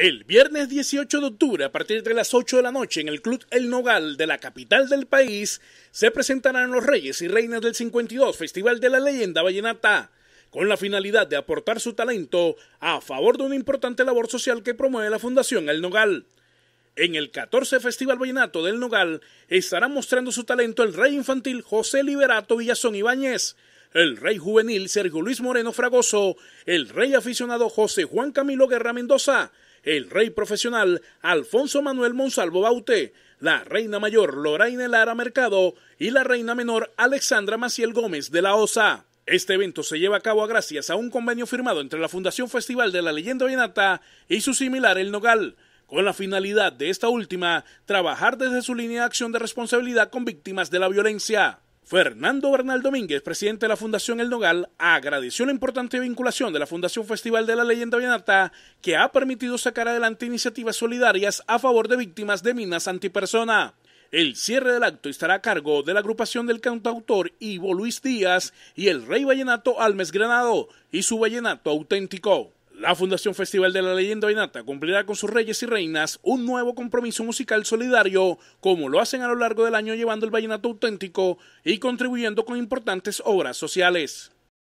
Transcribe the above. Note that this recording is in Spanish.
El viernes 18 de octubre, a partir de las 8 de la noche, en el Club El Nogal de la capital del país, se presentarán los Reyes y Reinas del 52 Festival de la Leyenda Vallenata, con la finalidad de aportar su talento a favor de una importante labor social que promueve la Fundación El Nogal. En el 14 Festival Vallenato del Nogal estará mostrando su talento el rey infantil José Liberato Villazón Ibáñez, el rey juvenil Sergio Luis Moreno Fragoso, el rey aficionado José Juan Camilo Guerra Mendoza, el rey profesional Alfonso Manuel Monsalvo Bauté, la reina mayor Lorraine Lara Mercado y la reina menor Alexandra Maciel Gómez de la OSA. Este evento se lleva a cabo gracias a un convenio firmado entre la Fundación Festival de la Leyenda Vallenata y su similar El Nogal, con la finalidad de esta última trabajar desde su línea de acción de responsabilidad con víctimas de la violencia. Fernando Bernal Domínguez, presidente de la Fundación El Nogal, agradeció la importante vinculación de la Fundación Festival de la Leyenda Vallenata, que ha permitido sacar adelante iniciativas solidarias a favor de víctimas de minas antipersona. El cierre del acto estará a cargo de la agrupación del cantautor Ivo Luis Díaz y el rey vallenato Almes Granado y su vallenato auténtico. La Fundación Festival de la Leyenda Vainata cumplirá con sus reyes y reinas un nuevo compromiso musical solidario, como lo hacen a lo largo del año llevando el vallenato auténtico y contribuyendo con importantes obras sociales.